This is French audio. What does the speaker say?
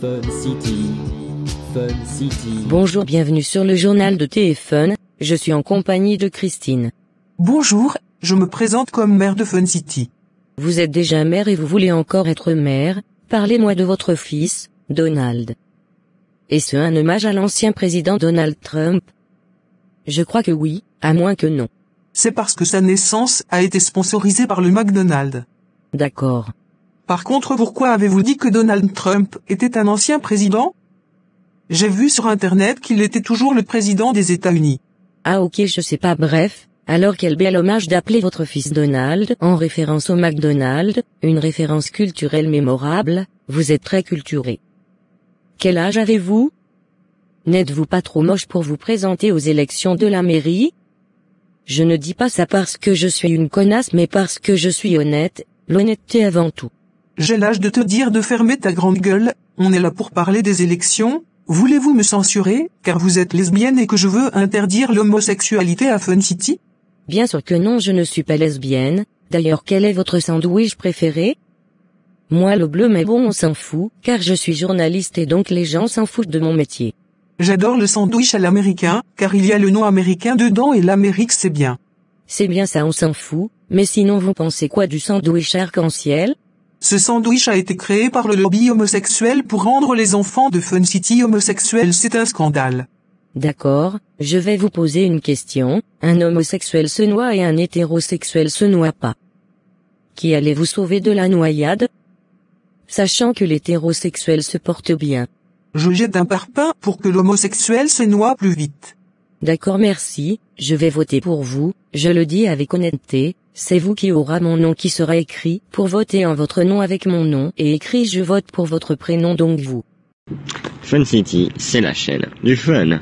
Fun City. Fun City. Bonjour, bienvenue sur le journal de TFun. Je suis en compagnie de Christine. Bonjour, je me présente comme maire de Fun City. Vous êtes déjà maire et vous voulez encore être maire. Parlez-moi de votre fils, Donald. Est-ce un hommage à l'ancien président Donald Trump Je crois que oui, à moins que non. C'est parce que sa naissance a été sponsorisée par le McDonald's. D'accord. Par contre, pourquoi avez-vous dit que Donald Trump était un ancien président J'ai vu sur Internet qu'il était toujours le président des États-Unis. Ah ok, je sais pas, bref. Alors quel bel hommage d'appeler votre fils Donald en référence au McDonald's, une référence culturelle mémorable, vous êtes très culturé. Quel âge avez-vous N'êtes-vous pas trop moche pour vous présenter aux élections de la mairie Je ne dis pas ça parce que je suis une connasse mais parce que je suis honnête, l'honnêteté avant tout. J'ai l'âge de te dire de fermer ta grande gueule, on est là pour parler des élections, voulez-vous me censurer, car vous êtes lesbienne et que je veux interdire l'homosexualité à Fun City Bien sûr que non, je ne suis pas lesbienne, d'ailleurs quel est votre sandwich préféré Moi le bleu mais bon on s'en fout, car je suis journaliste et donc les gens s'en foutent de mon métier. J'adore le sandwich à l'américain, car il y a le nom américain dedans et l'Amérique c'est bien. C'est bien ça on s'en fout, mais sinon vous pensez quoi du sandwich arc-en-ciel ce sandwich a été créé par le lobby homosexuel pour rendre les enfants de Fun City homosexuels. C'est un scandale. D'accord, je vais vous poser une question. Un homosexuel se noie et un hétérosexuel se noie pas. Qui allez vous sauver de la noyade Sachant que l'hétérosexuel se porte bien. Je jette un parpaing pour que l'homosexuel se noie plus vite. D'accord merci, je vais voter pour vous, je le dis avec honnêteté, c'est vous qui aura mon nom qui sera écrit pour voter en votre nom avec mon nom et écrit je vote pour votre prénom donc vous. Fun City, c'est la chaîne du fun.